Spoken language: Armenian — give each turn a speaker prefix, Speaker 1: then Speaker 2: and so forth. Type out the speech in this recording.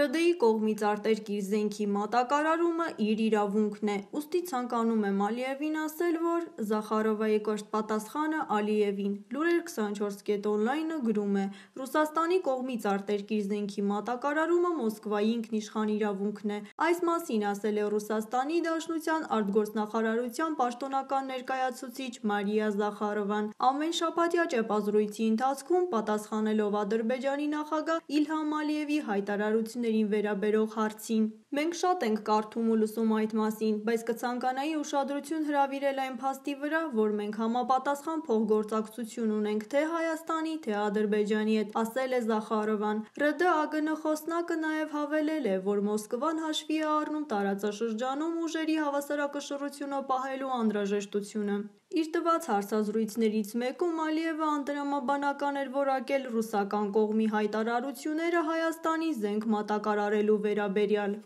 Speaker 1: ՌԴԻ կողմից արտերկիր զենքի մատակարարումը իր իրավունքն է, ուստի ցանկանում եմ Ալիևին ասել, որ Զախարովայի կրթպատասխանը Ալիևին: Lure24.online-ը գրում է. «Ռուսաստանի կողմից արտերկիր զենքի մատակարարումը Մոսկվայի ինքնիշխան իրավունքն է»: Այս մասին ասել է Ռուսաստանի Դաշնության արտգործնախարարության պաշտոնական ներկայացուցիչ Մարիա Զախարովան ամենշաբաթյա ճեպազրույցի ընթացքում՝ պատասխանելով Ադրբեջանի նախագահ Իլհամ Ալիևի հայտարարություններին: տարածքներին վերաբերող հարցին։ Մենք շատ ենք կարդում ու լսում այդ մասին, բայց կցանկանայի ուշադրություն հրավիրել այն փաստի վրա, որ մենք համապատասխան փոխգործակցություն ունենք թե Հայաստանի, թե Ադրբեջանի հետ, ասել է Զախարովան։ ՌԴ ԱԳՆ խոսնակը նաև հավելել է, որ Մոսկվան հաշվի է առնում տարածաշրջանում ուժերի հավասարակշռությունը պահելու անհրաժեշտությունը։ Իր տված հարցազրույցներից մեկում Ալիևը անտրամաբանական էր որակել ռուսական կողմի հայտարարությունները Հայաստանի զենք մատակարարելու վերաբերյալ։